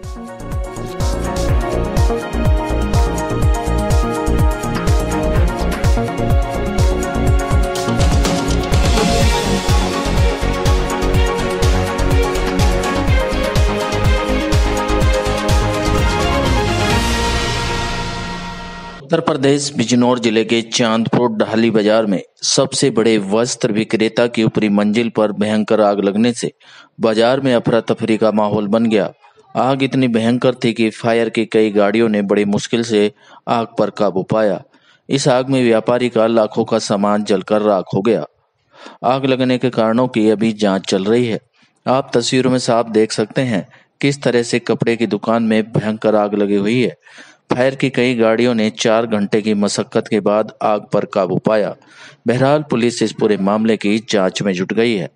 उत्तर प्रदेश बिजनौर जिले के चांदपुर डहली बाजार में सबसे बड़े वस्त्र विक्रेता की ऊपरी मंजिल पर भयंकर आग लगने से बाजार में अफरा तफरी का माहौल बन गया आग इतनी भयंकर थी कि फायर की कई गाड़ियों ने बड़ी मुश्किल से आग पर काबू पाया इस आग में व्यापारी का लाखों का सामान जलकर राख हो गया आग लगने के कारणों की अभी जांच चल रही है आप तस्वीरों में साफ देख सकते हैं किस तरह से कपड़े की दुकान में भयंकर आग लगी हुई है फायर की कई गाड़ियों ने चार घंटे की मशक्कत के बाद आग पर काबू पाया बहरहाल पुलिस इस पूरे मामले की जांच में जुट गई है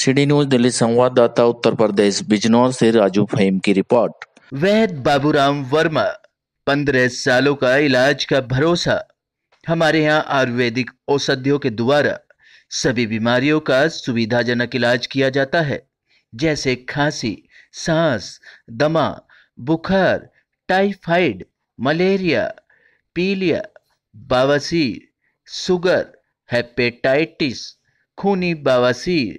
सिडी न्यूज दिल्ली संवाददाता उत्तर प्रदेश बिजनौर से राजू फहीम की रिपोर्ट वैद बाबूराम वर्मा पंद्रह सालों का इलाज का भरोसा हमारे यहाँ आयुर्वेदिक औषधियों के द्वारा सभी बीमारियों का सुविधाजनक इलाज किया जाता है जैसे खांसी सांस दमा बुखार टाइफाइड मलेरिया पीलिया बवासीर सुगर हेपेटाइटिस खूनी बवासीर